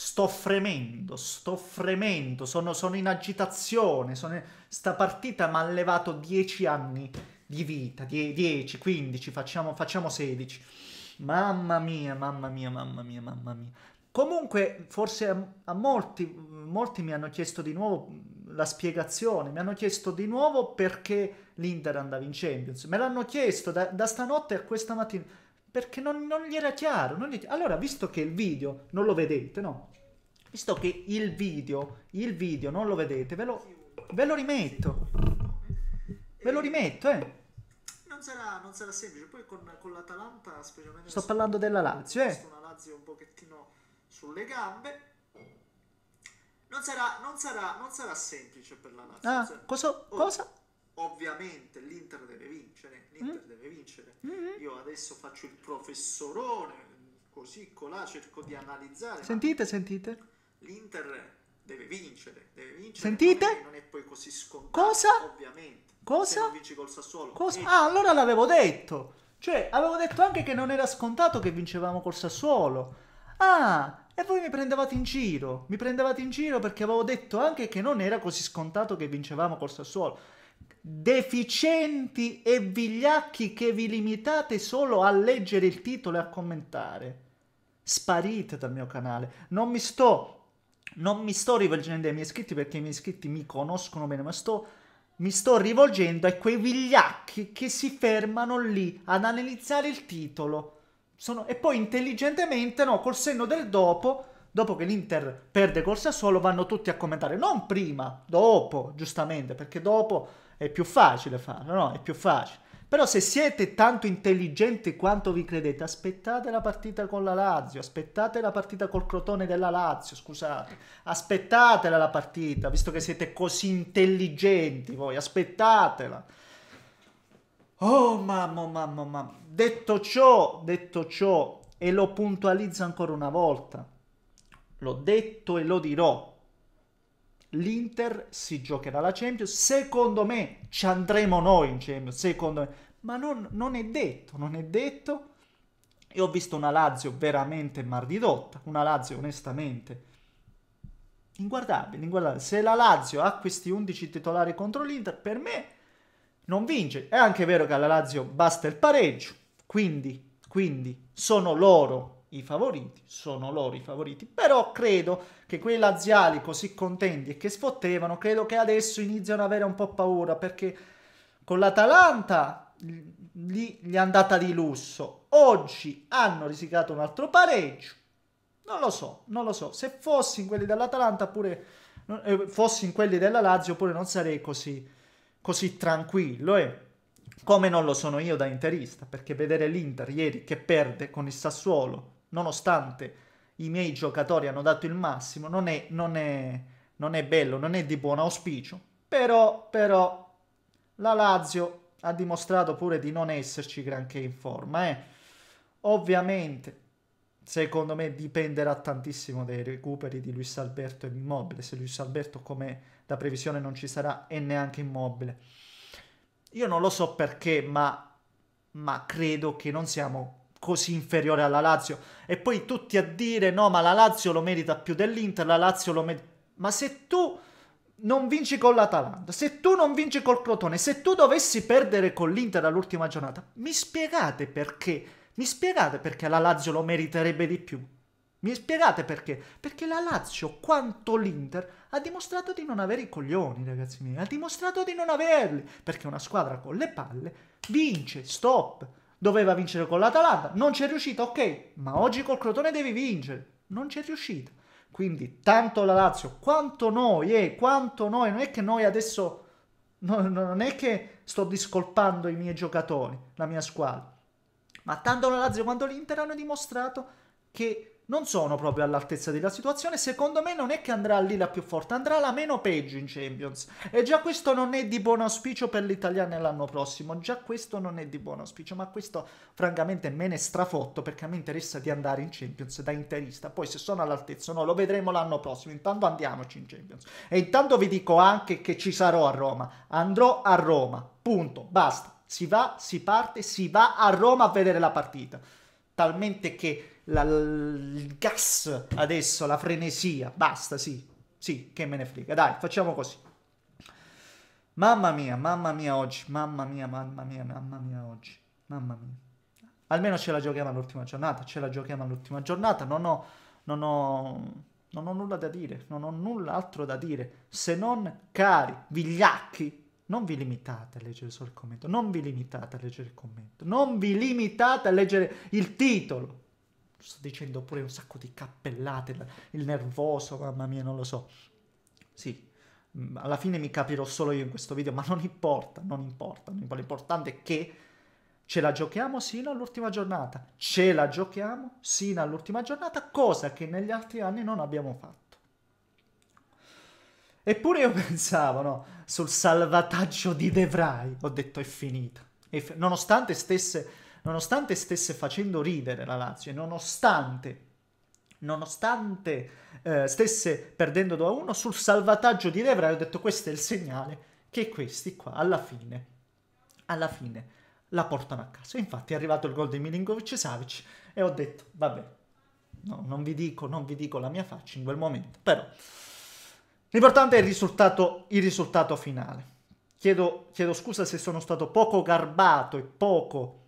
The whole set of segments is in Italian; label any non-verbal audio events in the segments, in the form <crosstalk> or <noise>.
sto fremendo, sto fremendo, sono, sono in agitazione, sono in... sta partita mi ha levato 10 anni di vita, 10, 15, facciamo, facciamo 16. Mamma mia, mamma mia, mamma mia, mamma mia. Comunque, forse a, a molti, molti mi hanno chiesto di nuovo la spiegazione, mi hanno chiesto di nuovo perché l'Inter andava in Champions. Me l'hanno chiesto da, da stanotte a questa mattina perché non, non gli era chiaro. Non gli... Allora, visto che il video non lo vedete, no? Visto che il video, il video non lo vedete, ve lo, ve lo rimetto. Ve lo rimetto, eh. Non sarà, non sarà semplice. Poi con, con l'Atalanta, specialmente... Sto parlando della Lazio, eh. Una Lazio un pochettino sulle gambe. Non sarà, non sarà, non sarà semplice per la Lazio. Ah, cioè, cosa? Oh. cosa? ovviamente l'Inter deve vincere, l'Inter mm. deve vincere. Mm-hmm. Io adesso faccio il professorone, così, colà, cerco di analizzare. Sentite, sentite. L'Inter deve vincere, deve vincere. Sentite? Non è poi così scontato, Cosa? ovviamente. Cosa? Se non vinci col Sassuolo. Cosa? Eh. Ah, allora l'avevo detto. Cioè, avevo detto anche che non era scontato che vincevamo col Sassuolo. Ah, e voi mi prendevate in giro. Mi prendevate in giro perché avevo detto anche che non era così scontato che vincevamo col Sassuolo deficienti e vigliacchi che vi limitate solo a leggere il titolo e a commentare. Sparite dal mio canale. Non mi sto, non mi sto rivolgendo ai miei iscritti perché i miei iscritti mi conoscono bene, ma sto, mi sto rivolgendo a quei vigliacchi che si fermano lì ad analizzare il titolo. Sono, e poi intelligentemente, no, col senno del dopo, dopo che l'Inter perde col Sassuolo vanno tutti a commentare, non prima, dopo, giustamente, perché dopo è più facile farlo, no? È più facile. Però se siete tanto intelligenti quanto vi credete, aspettate la partita con la Lazio, aspettate la partita col Crotone della Lazio, scusate, aspettatela la partita, visto che siete così intelligenti voi, aspettatela. Oh mamma, mamma, mamma. Detto ciò, detto ciò, e lo puntualizzo ancora una volta, l'ho detto e lo dirò. L'Inter si giocherà la Champions, secondo me ci andremo noi in Champions, secondo me, ma non, non è detto, non è detto. E ho visto una Lazio veramente mardidotta, una Lazio onestamente inguardabile, inguardabile. Se la Lazio ha questi 11 titolari contro l'Inter, per me non vince. È anche vero che alla Lazio basta il pareggio, quindi, quindi sono loro i favoriti, sono loro i favoriti, però credo che quei laziali così contenti e che sfottevano, credo che adesso iniziano ad avere un po' paura perché con l'Atalanta lì gli è andata di lusso, oggi hanno risicato un altro pareggio, non lo so, non lo so, se fossi in quelli dell'Atalanta pure, eh, fossi in quelli della Lazio pure non sarei così, così tranquillo, eh come non lo sono io da interista, perché vedere l'Inter ieri che perde con il Sassuolo nonostante i miei giocatori hanno dato il massimo, non è, non è, non è bello, non è di buon auspicio, però, però la Lazio ha dimostrato pure di non esserci granché in forma. Eh. Ovviamente, secondo me, dipenderà tantissimo dai recuperi di Luis Alberto e Immobile. Se Luis Alberto, come da previsione, non ci sarà e neanche Immobile. Io non lo so perché, ma, ma credo che non siamo così inferiore alla Lazio e poi tutti a dire no ma la Lazio lo merita più dell'Inter, la Lazio lo merita... Ma se tu non vinci con l'Atalanta, se tu non vinci col Crotone, se tu dovessi perdere con l'Inter all'ultima giornata, mi spiegate perché? Mi spiegate perché la Lazio lo meriterebbe di più? Mi spiegate perché? Perché la Lazio, quanto l'Inter, ha dimostrato di non avere i coglioni, ragazzi miei. Ha dimostrato di non averli. Perché una squadra con le palle vince, stop. Doveva vincere con l'Atalanta, non ci è riuscita, ok, ma oggi col Crotone devi vincere, non ci è riuscita. Quindi tanto la Lazio quanto noi, eh, quanto noi, non è che noi adesso, no, non è che sto discolpando i miei giocatori, la mia squadra, ma tanto la Lazio quanto l'Inter hanno dimostrato che non sono proprio all'altezza della situazione. Secondo me non è che andrà lì la più forte, andrà la meno peggio in Champions. E già questo non è di buon auspicio per l'Italia nell'anno prossimo. Già questo non è di buon auspicio, ma questo francamente me ne strafotto perché a me interessa di andare in Champions da interista. Poi se sono all'altezza o no, lo vedremo l'anno prossimo. Intanto andiamoci in Champions. E intanto vi dico anche che ci sarò a Roma. Andrò a Roma. Punto. Basta. Si va, si parte, si va a Roma a vedere la partita. Talmente che la, il gas adesso, la frenesia. Basta, sì, sì, che me ne frega. Dai, facciamo così. Mamma mia, mamma mia oggi, mamma mia, mamma mia, mamma mia oggi, mamma mia. Almeno ce la giochiamo all'ultima giornata, ce la giochiamo all'ultima giornata, non ho, non ho, non ho nulla da dire, non ho null'altro da dire, se non cari, vigliacchi, non vi limitate a leggere solo il commento, non vi limitate a leggere il commento, non vi limitate a leggere il titolo, sto dicendo pure un sacco di cappellate, il nervoso, mamma mia, non lo so. Sì, mm, alla fine mi capirò solo io in questo video, ma non importa, non importa. L'importante è che ce la giochiamo sino all'ultima giornata. Ce la giochiamo sino all'ultima giornata, cosa che negli altri anni non abbiamo fatto. Eppure io <laughs> pensavo, no, sul salvataggio di De Vrij, ho detto è finita. E f- nonostante stesse nonostante stesse facendo ridere la Lazio e nonostante, nonostante eh, stesse perdendo 2-1 sul salvataggio di Levra, ho detto questo è il segnale che questi qua alla fine, alla fine la portano a casa. Infatti è arrivato il gol di Milinkovic e Savic e ho detto vabbè, no, non, vi dico, non vi dico la mia faccia in quel momento, però l'importante è il risultato, il risultato finale. Chiedo, chiedo scusa se sono stato poco garbato e poco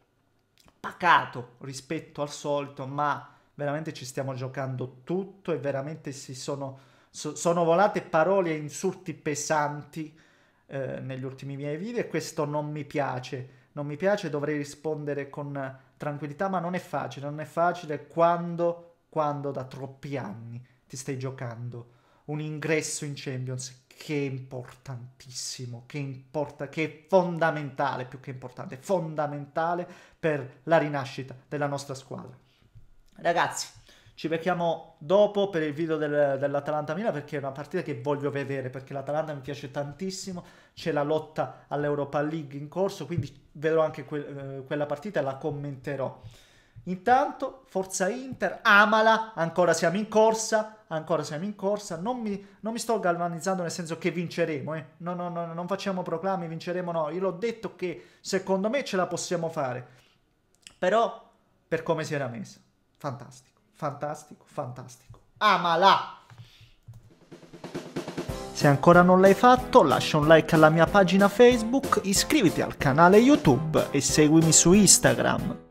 pacato rispetto al solito, ma veramente ci stiamo giocando tutto e veramente si sono, so, sono volate parole e insulti pesanti eh, negli ultimi miei video e questo non mi piace. Non mi piace, dovrei rispondere con tranquillità, ma non è facile. Non è facile quando, quando da troppi anni ti stai giocando un ingresso in Champions che è importantissimo, che, importa, che è fondamentale, più che importante, fondamentale per la rinascita della nostra squadra. Ragazzi, ci becchiamo dopo per il video del, dell'Atalanta Mila perché è una partita che voglio vedere perché l'Atalanta mi piace tantissimo c'è la lotta all'Europa League in corso quindi vedrò anche que- eh, quella partita e la commenterò Intanto, forza Inter, amala, ancora siamo in corsa, ancora siamo in corsa, non mi, non mi sto galvanizzando nel senso che vinceremo, eh. no, no, no, non facciamo proclami, vinceremo no, io l'ho detto che secondo me ce la possiamo fare, però per come si era messa, fantastico, fantastico, fantastico, amala! Se ancora non l'hai fatto, lascia un like alla mia pagina Facebook, iscriviti al canale YouTube e seguimi su Instagram.